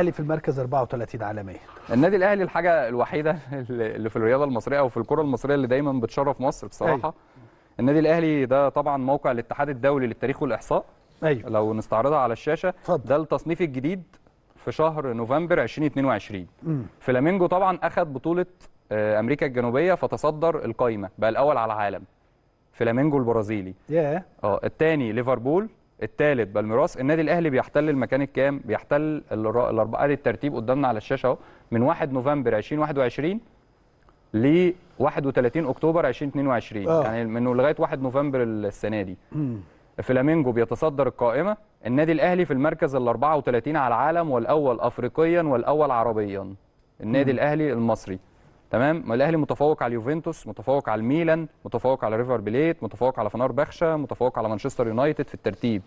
الاهلي في المركز 34 عالميا النادي الاهلي الحاجه الوحيده اللي في الرياضه المصريه او في الكره المصريه اللي دايما بتشرف مصر بصراحه أيوة. النادي الاهلي ده طبعا موقع الاتحاد الدولي للتاريخ والاحصاء أيوة. لو نستعرضها على الشاشه فضل. ده التصنيف الجديد في شهر نوفمبر 2022 فلامينجو طبعا اخذ بطوله آه، امريكا الجنوبيه فتصدر القائمه بقى الاول على العالم فلامينجو البرازيلي yeah. اه الثاني ليفربول الثالث بالميراث النادي الاهلي بيحتل المكان الكام بيحتل الاربعه دي الترتيب قدامنا على الشاشه اهو من 1 نوفمبر 2021 ل 31 اكتوبر 2022 آه. يعني من لغايه 1 نوفمبر السنه دي فلامينجو بيتصدر القائمه النادي الاهلي في المركز ال 34 على العالم والاول افريقيا والاول عربيا النادي مم. الاهلي المصري تمام الاهلي متفوق على اليوفنتوس متفوق على الميلان متفوق على ريفر بليت متفوق على فنار بخشة متفوق على مانشستر يونايتد في الترتيب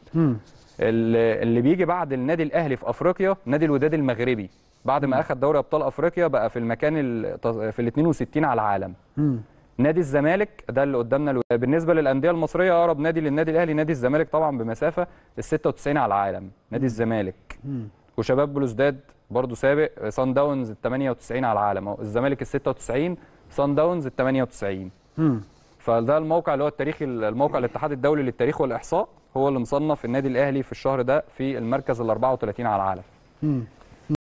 اللي بيجي بعد النادي الاهلي في افريقيا نادي الوداد المغربي بعد ما اخذ دوري ابطال افريقيا بقى في المكان في ال 62 على العالم نادي الزمالك ده اللي قدامنا الو... بالنسبه للانديه المصريه اقرب نادي للنادي الاهلي نادي الزمالك طبعا بمسافه ال 96 على العالم نادي الزمالك وشباب بلوزداد برضه سابق سان داونز ال 98 على العالم الزمالك ال 96 سان داونز ال 98 فده الموقع اللي هو التاريخي الموقع الاتحاد الدولي للتاريخ والاحصاء هو اللي مصنف النادي الاهلي في الشهر ده في المركز ال 34 على العالم